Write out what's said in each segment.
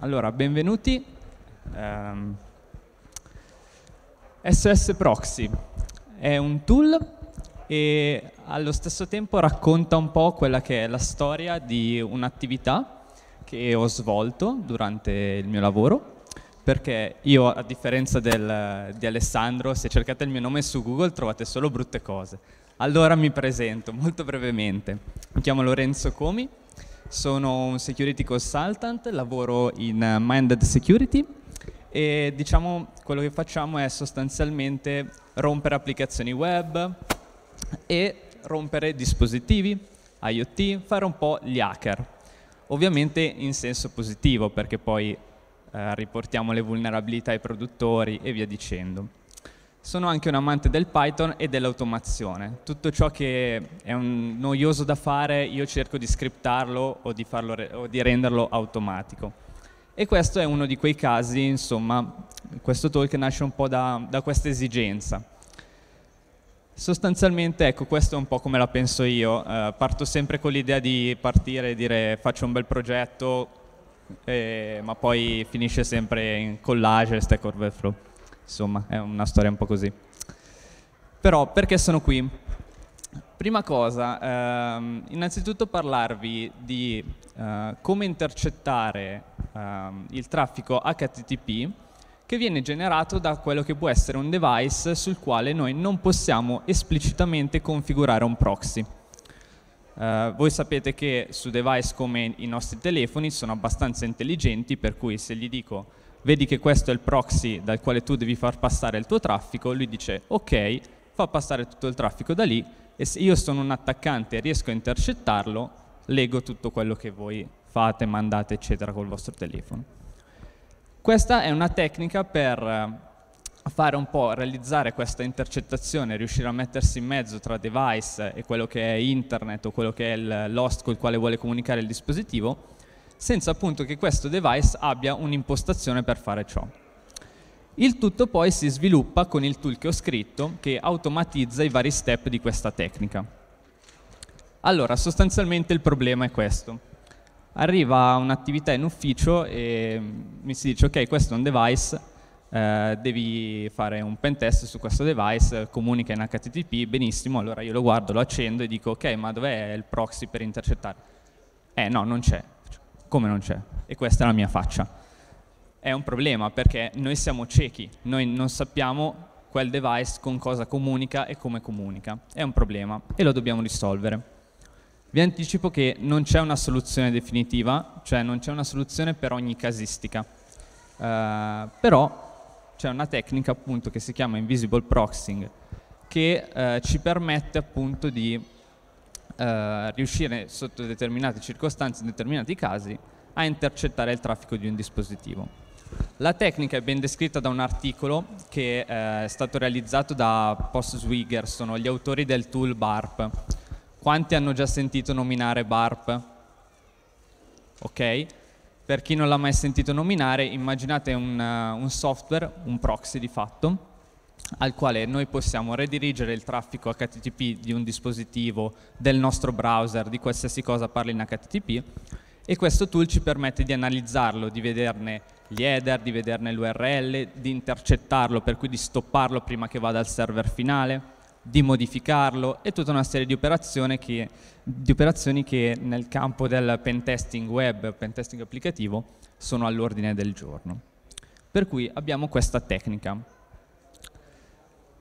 Allora, benvenuti. Um, ehm, SS Proxy è un tool e allo stesso tempo racconta un po' quella che è la storia di un'attività che ho svolto durante il mio lavoro, perché io a differenza del, di Alessandro, se cercate il mio nome su Google trovate solo brutte cose. Allora mi presento molto brevemente. Mi chiamo Lorenzo Comi, sono un security consultant, lavoro in eh, Minded Security e diciamo quello che facciamo è sostanzialmente rompere applicazioni web e rompere dispositivi, IoT, fare un po' gli hacker. Ovviamente in senso positivo perché poi eh, riportiamo le vulnerabilità ai produttori e via dicendo. Sono anche un amante del Python e dell'automazione. Tutto ciò che è noioso da fare io cerco di scriptarlo o di, farlo, o di renderlo automatico. E questo è uno di quei casi, insomma, questo talk nasce un po' da, da questa esigenza. Sostanzialmente, ecco, questo è un po' come la penso io. Eh, parto sempre con l'idea di partire e dire faccio un bel progetto, eh, ma poi finisce sempre in collage e stack overflow. Insomma, è una storia un po' così. Però perché sono qui? Prima cosa, ehm, innanzitutto parlarvi di eh, come intercettare ehm, il traffico HTTP che viene generato da quello che può essere un device sul quale noi non possiamo esplicitamente configurare un proxy. Uh, voi sapete che su device come i nostri telefoni sono abbastanza intelligenti, per cui se gli dico vedi che questo è il proxy dal quale tu devi far passare il tuo traffico, lui dice ok, fa passare tutto il traffico da lì e se io sono un attaccante e riesco a intercettarlo, leggo tutto quello che voi fate, mandate, eccetera, col vostro telefono. Questa è una tecnica per eh, fare un po', realizzare questa intercettazione, riuscire a mettersi in mezzo tra device e quello che è internet o quello che è eh, l'host col quale vuole comunicare il dispositivo senza appunto che questo device abbia un'impostazione per fare ciò. Il tutto poi si sviluppa con il tool che ho scritto che automatizza i vari step di questa tecnica. Allora, sostanzialmente il problema è questo. Arriva un'attività in ufficio e mi si dice ok, questo è un device, eh, devi fare un pentest su questo device, comunica in HTTP, benissimo, allora io lo guardo, lo accendo e dico ok, ma dov'è il proxy per intercettare? Eh no, non c'è come non c'è? E questa è la mia faccia. È un problema perché noi siamo ciechi, noi non sappiamo quel device con cosa comunica e come comunica. È un problema e lo dobbiamo risolvere. Vi anticipo che non c'è una soluzione definitiva, cioè non c'è una soluzione per ogni casistica, uh, però c'è una tecnica appunto che si chiama invisible proxying che uh, ci permette appunto di eh, riuscire sotto determinate circostanze, in determinati casi, a intercettare il traffico di un dispositivo. La tecnica è ben descritta da un articolo che eh, è stato realizzato da Post Swigger, sono gli autori del tool BARP. Quanti hanno già sentito nominare BARP? Ok? Per chi non l'ha mai sentito nominare, immaginate un, uh, un software, un proxy di fatto, al quale noi possiamo redirigere il traffico HTTP di un dispositivo, del nostro browser, di qualsiasi cosa parli in HTTP e questo tool ci permette di analizzarlo, di vederne gli header, di vederne l'URL, di intercettarlo, per cui di stopparlo prima che vada al server finale, di modificarlo e tutta una serie di operazioni che, di operazioni che nel campo del pentesting web, pentesting applicativo, sono all'ordine del giorno. Per cui abbiamo questa tecnica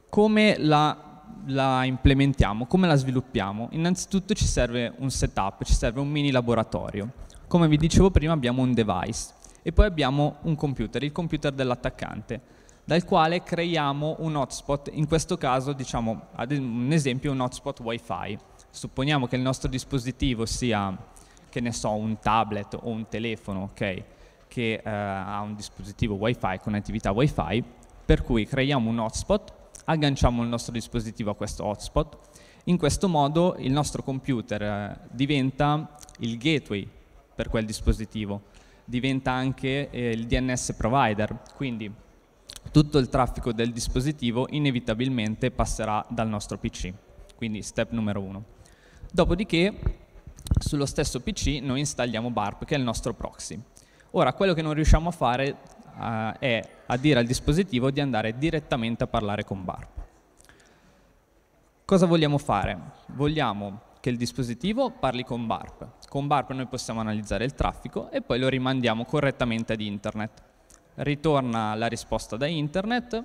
come la, la implementiamo, come la sviluppiamo? Innanzitutto ci serve un setup, ci serve un mini laboratorio. Come vi dicevo prima abbiamo un device e poi abbiamo un computer, il computer dell'attaccante dal quale creiamo un hotspot, in questo caso diciamo ad un esempio un hotspot wifi. Supponiamo che il nostro dispositivo sia, che ne so, un tablet o un telefono, ok, che eh, ha un dispositivo wifi, con attività wifi, per cui creiamo un hotspot agganciamo il nostro dispositivo a questo hotspot. In questo modo il nostro computer eh, diventa il gateway per quel dispositivo, diventa anche eh, il DNS provider, quindi tutto il traffico del dispositivo inevitabilmente passerà dal nostro PC, quindi step numero uno. Dopodiché sullo stesso PC noi installiamo BARP che è il nostro proxy. Ora quello che non riusciamo a fare a, eh, è a dire al dispositivo di andare direttamente a parlare con Barb. Cosa vogliamo fare? Vogliamo che il dispositivo parli con Barb. Con Barb noi possiamo analizzare il traffico e poi lo rimandiamo correttamente ad internet. Ritorna la risposta da internet,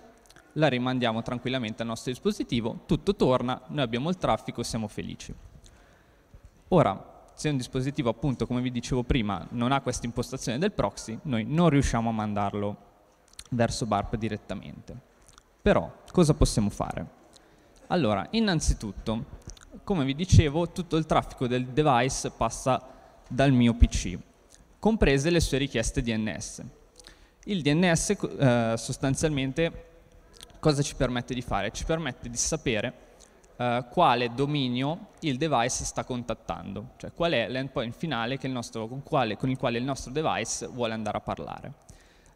la rimandiamo tranquillamente al nostro dispositivo, tutto torna, noi abbiamo il traffico, siamo felici. Ora, se un dispositivo, appunto, come vi dicevo prima, non ha questa impostazione del proxy, noi non riusciamo a mandarlo verso BARP direttamente. Però, cosa possiamo fare? Allora, innanzitutto, come vi dicevo, tutto il traffico del device passa dal mio PC, comprese le sue richieste DNS. Il DNS eh, sostanzialmente cosa ci permette di fare? Ci permette di sapere eh, quale dominio il device sta contattando, cioè qual è l'endpoint finale nostro, con, quale, con, il quale il nostro device vuole andare a parlare.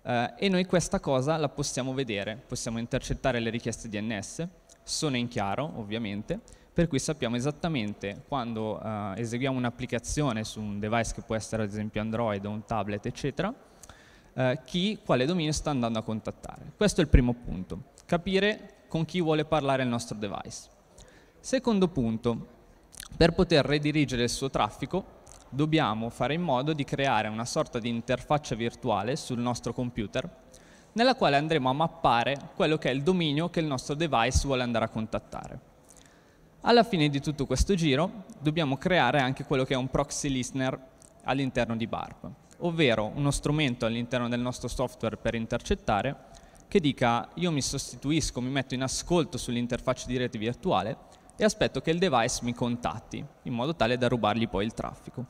Eh, e noi questa cosa la possiamo vedere, possiamo intercettare le richieste DNS, sono in chiaro ovviamente, per cui sappiamo esattamente quando eh, eseguiamo un'applicazione su un device che può essere ad esempio Android o un tablet eccetera, eh, chi, quale dominio sta andando a contattare. Questo è il primo punto, capire con chi vuole parlare il nostro device. Secondo punto, per poter redirigere il suo traffico dobbiamo fare in modo di creare una sorta di interfaccia virtuale sul nostro computer nella quale andremo a mappare quello che è il dominio che il nostro device vuole andare a contattare. Alla fine di tutto questo giro dobbiamo creare anche quello che è un proxy listener all'interno di BARP, ovvero uno strumento all'interno del nostro software per intercettare che dica io mi sostituisco, mi metto in ascolto sull'interfaccia di rete virtuale e aspetto che il device mi contatti, in modo tale da rubargli poi il traffico.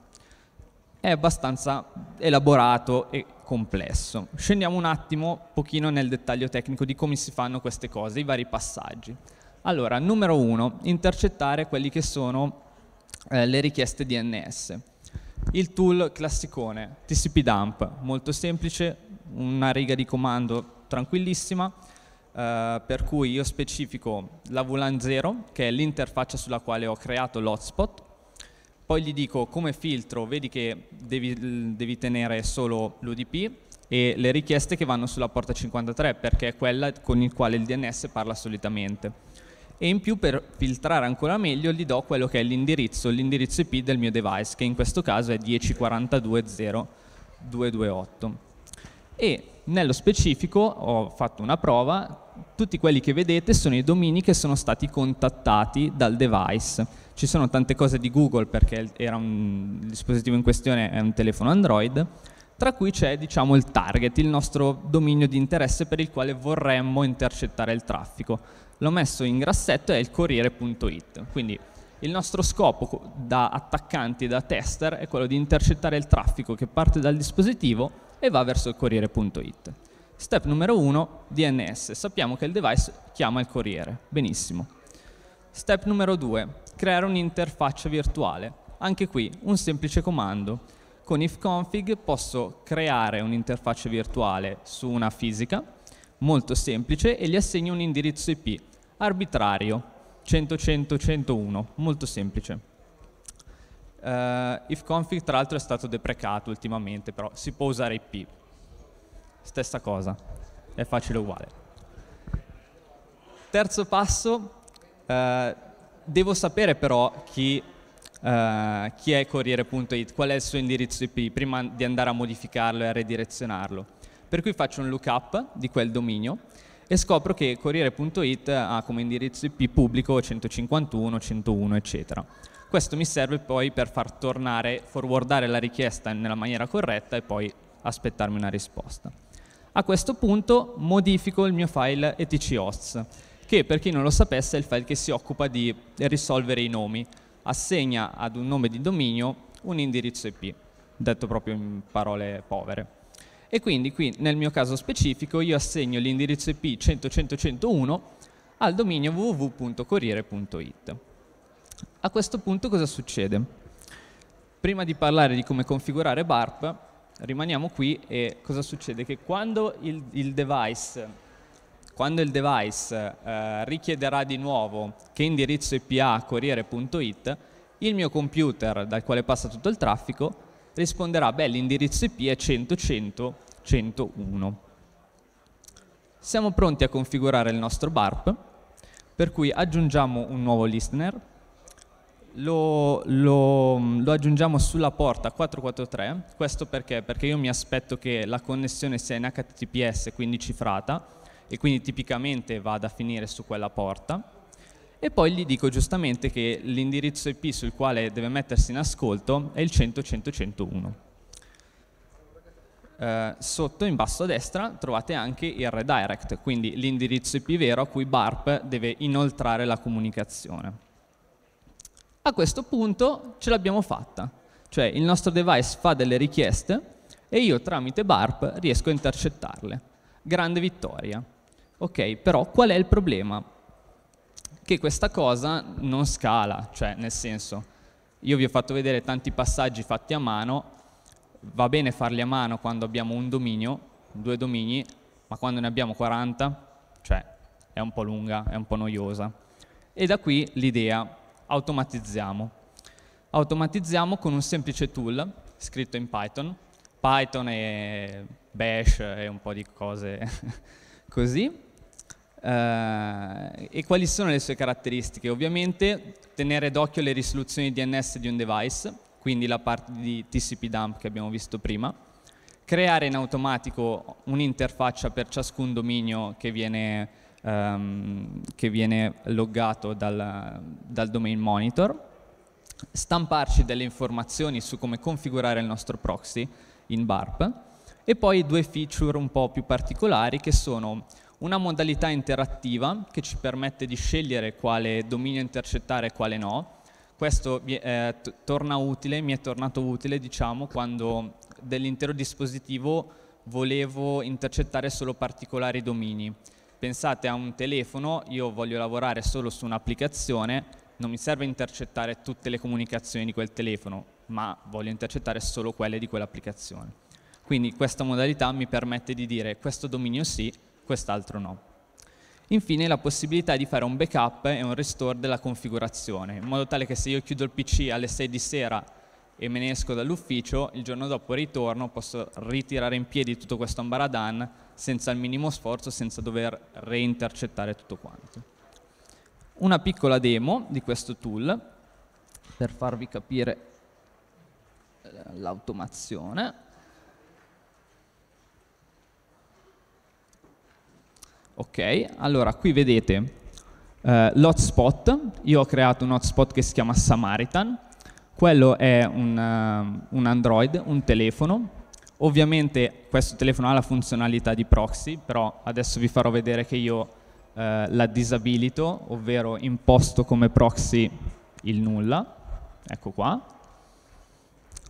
È abbastanza elaborato e complesso. Scendiamo un attimo, pochino nel dettaglio tecnico di come si fanno queste cose, i vari passaggi. Allora, numero uno, intercettare quelli che sono eh, le richieste DNS. Il tool classicone, TCP dump, molto semplice, una riga di comando tranquillissima, eh, per cui io specifico la VLAN 0, che è l'interfaccia sulla quale ho creato l'hotspot, poi gli dico come filtro, vedi che devi, devi, tenere solo l'UDP e le richieste che vanno sulla porta 53, perché è quella con il quale il DNS parla solitamente. E in più per filtrare ancora meglio gli do quello che è l'indirizzo, l'indirizzo IP del mio device, che in questo caso è 10420.228. E nello specifico ho fatto una prova tutti quelli che vedete sono i domini che sono stati contattati dal device. Ci sono tante cose di Google perché un, il dispositivo in questione è un telefono Android, tra cui c'è diciamo, il target, il nostro dominio di interesse per il quale vorremmo intercettare il traffico. L'ho messo in grassetto è il corriere.it, quindi il nostro scopo da attaccanti, da tester, è quello di intercettare il traffico che parte dal dispositivo e va verso il corriere.it. Step numero 1, DNS. Sappiamo che il device chiama il corriere. Benissimo. Step numero 2, creare un'interfaccia virtuale. Anche qui un semplice comando. Con ifconfig posso creare un'interfaccia virtuale su una fisica, molto semplice, e gli assegno un indirizzo IP arbitrario, 100 100 101, molto semplice. Uh, eh, ifconfig tra l'altro è stato deprecato ultimamente, però si può usare IP stessa cosa, è facile uguale. Terzo passo, eh, devo sapere però chi, eh, chi è Corriere.it, qual è il suo indirizzo IP prima di andare a modificarlo e a redirezionarlo. Per cui faccio un lookup di quel dominio e scopro che Corriere.it ha come indirizzo IP pubblico 151, 101, eccetera. Questo mi serve poi per far tornare, forwardare la richiesta nella maniera corretta e poi aspettarmi una risposta. A questo punto modifico il mio file etchosts, che per chi non lo sapesse è il file che si occupa di risolvere i nomi. Assegna ad un nome di dominio un indirizzo IP, detto proprio in parole povere. E quindi qui nel mio caso specifico io assegno l'indirizzo IP 100.100.101 al dominio www.corriere.it. A questo punto cosa succede? Prima di parlare di come configurare BARP, rimaniamo qui e cosa succede? Che quando il, il device quando il device eh, richiederà di nuovo che indirizzo IPA corriere.it, il mio computer dal quale passa tutto il traffico risponderà, beh, l'indirizzo IP è 100, 100, 101. Siamo pronti a configurare il nostro BARP, per cui aggiungiamo un nuovo listener, lo, lo, lo, aggiungiamo sulla porta 443, questo perché? Perché io mi aspetto che la connessione sia in HTTPS, quindi cifrata, e quindi tipicamente vada a finire su quella porta, e poi gli dico giustamente che l'indirizzo IP sul quale deve mettersi in ascolto è il 100.100.101. Eh, sotto in basso a destra trovate anche il redirect, quindi l'indirizzo IP vero a cui BARP deve inoltrare la comunicazione. A questo punto ce l'abbiamo fatta, cioè il nostro device fa delle richieste e io tramite BARP riesco a intercettarle. Grande vittoria. Ok, però qual è il problema? Che questa cosa non scala, cioè nel senso, io vi ho fatto vedere tanti passaggi fatti a mano, va bene farli a mano quando abbiamo un dominio, due domini, ma quando ne abbiamo 40, cioè è un po' lunga, è un po' noiosa. E da qui l'idea automatizziamo. Automatizziamo con un semplice tool scritto in Python, Python e Bash e un po' di cose così. Uh, e quali sono le sue caratteristiche? Ovviamente tenere d'occhio le risoluzioni DNS di un device, quindi la parte di TCP dump che abbiamo visto prima, creare in automatico un'interfaccia per ciascun dominio che viene um, che viene loggato dal, dal domain monitor, stamparci delle informazioni su come configurare il nostro proxy in BARP e poi due feature un po' più particolari che sono una modalità interattiva che ci permette di scegliere quale dominio intercettare e quale no. Questo eh, torna utile, mi è tornato utile diciamo, quando dell'intero dispositivo volevo intercettare solo particolari domini pensate a un telefono, io voglio lavorare solo su un'applicazione, non mi serve intercettare tutte le comunicazioni di quel telefono, ma voglio intercettare solo quelle di quell'applicazione. Quindi questa modalità mi permette di dire questo dominio sì, quest'altro no. Infine la possibilità di fare un backup e un restore della configurazione, in modo tale che se io chiudo il PC alle 6 di sera e me ne esco dall'ufficio, il giorno dopo ritorno, posso ritirare in piedi tutto questo ambaradan senza il minimo sforzo, senza dover reintercettare tutto quanto. Una piccola demo di questo tool per farvi capire eh, l'automazione. Ok, allora qui vedete eh, l'hotspot, io ho creato un hotspot che si chiama Samaritan, quello è un, uh, un Android, un telefono Ovviamente questo telefono ha la funzionalità di proxy, però adesso vi farò vedere che io eh, la disabilito, ovvero imposto come proxy il nulla, ecco qua,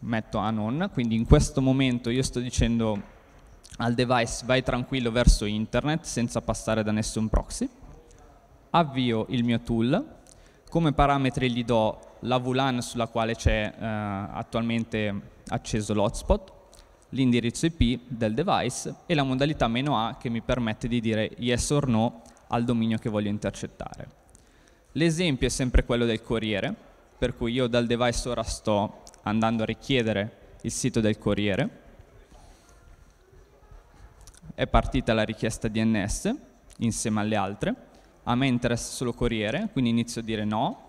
metto a non, quindi in questo momento io sto dicendo al device vai tranquillo verso internet senza passare da nessun proxy, avvio il mio tool, come parametri gli do la VLAN sulla quale c'è eh, attualmente acceso l'hotspot, l'indirizzo IP del device e la modalità meno A che mi permette di dire yes or no al dominio che voglio intercettare. L'esempio è sempre quello del corriere, per cui io dal device ora sto andando a richiedere il sito del corriere. È partita la richiesta DNS insieme alle altre. A me interessa solo corriere, quindi inizio a dire no.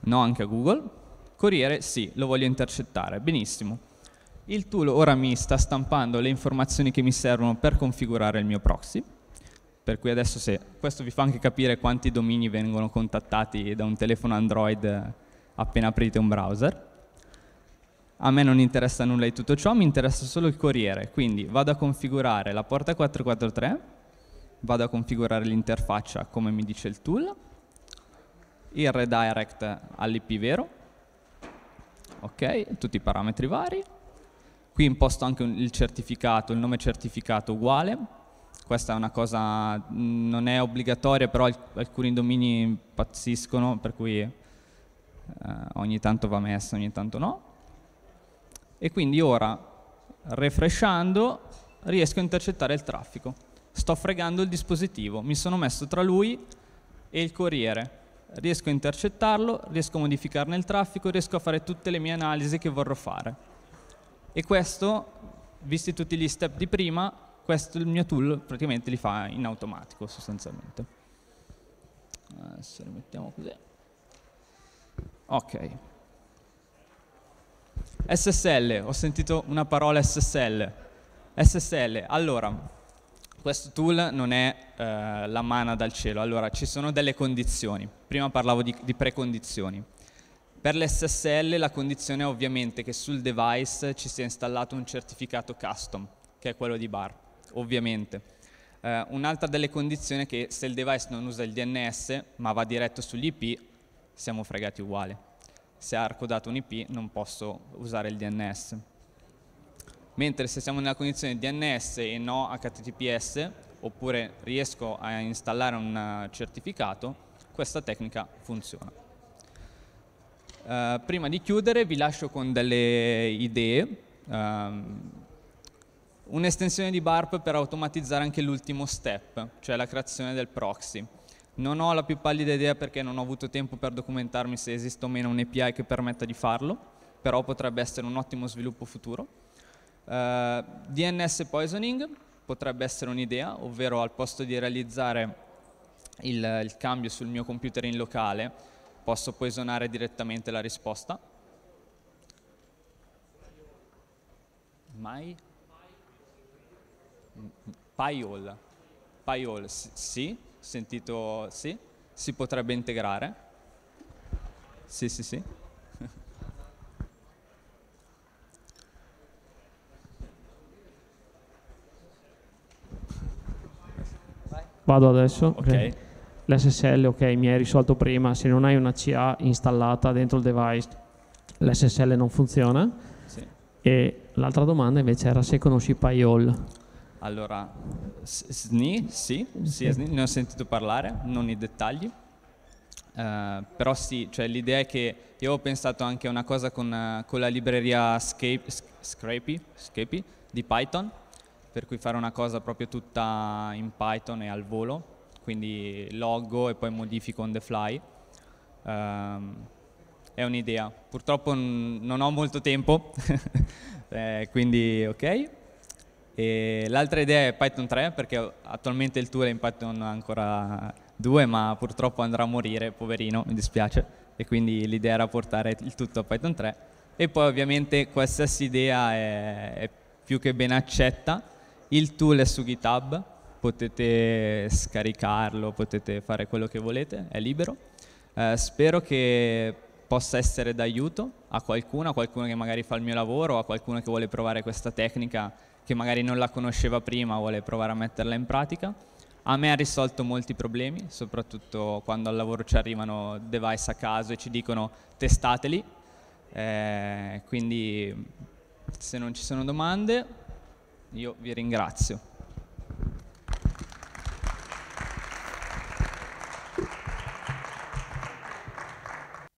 No anche a Google. Corriere sì, lo voglio intercettare. Benissimo. Il tool ora mi sta stampando le informazioni che mi servono per configurare il mio proxy, per cui adesso se questo vi fa anche capire quanti domini vengono contattati da un telefono Android appena aprite un browser. A me non interessa nulla di tutto ciò, mi interessa solo il corriere, quindi vado a configurare la porta 443, vado a configurare l'interfaccia come mi dice il tool, il redirect all'ip vero, ok, tutti i parametri vari, Qui imposto anche un, il certificato, il nome certificato uguale. Questa è una cosa, mh, mm, non è obbligatoria, però alcuni domini impazziscono, per cui eh, ogni tanto va messo, ogni tanto no. E quindi ora, refreshando, riesco a intercettare il traffico. Sto fregando il dispositivo, mi sono messo tra lui e il corriere. Riesco a intercettarlo, riesco a modificarne il traffico, riesco a fare tutte le mie analisi che vorrò fare e questo, visti tutti gli step di prima, questo il mio tool praticamente li fa in automatico sostanzialmente. Adesso li mettiamo così. Ok. SSL, ho sentito una parola SSL. SSL, allora, questo tool non è eh, la mana dal cielo, allora ci sono delle condizioni. Prima parlavo di, di precondizioni. Per l'SSL la condizione è ovviamente che sul device ci sia installato un certificato custom, che è quello di bar, ovviamente. Uh, un'altra delle condizioni è che se il device non usa il DNS ma va diretto sull'IP, siamo fregati uguali. Se ha arcodato un IP non posso usare il DNS. Mentre se siamo nella condizione DNS e no HTTPS, oppure riesco a installare un eh, certificato, questa tecnica funziona. Eh, prima di chiudere vi lascio con delle idee. Um, un'estensione di BARP per automatizzare anche l'ultimo step, cioè la creazione del proxy. Non ho la più pallida idea perché non ho avuto tempo per documentarmi se esiste o meno un API che permetta di farlo, però potrebbe essere un ottimo sviluppo futuro. Uh, eh, DNS poisoning potrebbe essere un'idea, ovvero al posto di realizzare il, il cambio sul mio computer in locale, posso poisonare direttamente la risposta? Mai? Mm, mm, Paiol. Paiol, sì, sentito, sì, si potrebbe integrare. Sì, sì, sì. Vado adesso. Ok. okay l'SSL ok mi hai risolto prima, se non hai una CA installata dentro il device l'SSL non funziona. Sì. E l'altra domanda invece era se conosci PyOL. Allora, SNI, sì, sì, SNI, ne ho sentito parlare, non i dettagli, uh, però sì, cioè l'idea è che io ho pensato anche a una cosa con, uh, con la libreria Scape, Scrapy, Scapy di Python, per cui fare una cosa proprio tutta in Python e al volo, quindi loggo e poi modifico on the fly. Um, è un'idea. Purtroppo non ho molto tempo, eh, quindi ok. E l'altra idea è Python 3 perché attualmente il tool è in Python ancora 2 ma purtroppo andrà a morire, poverino, mi dispiace e quindi l'idea era portare il tutto a Python 3 e poi ovviamente qualsiasi idea è, è più che ben accetta, il tool è su GitHub potete scaricarlo, potete fare quello che volete, è libero. Eh, spero che possa essere d'aiuto a qualcuno, a qualcuno che magari fa il mio lavoro, a qualcuno che vuole provare questa tecnica, che magari non la conosceva prima, vuole provare a metterla in pratica. A me ha risolto molti problemi, soprattutto quando al lavoro ci arrivano device a caso e ci dicono testateli. Eh, quindi se non ci sono domande io vi ringrazio.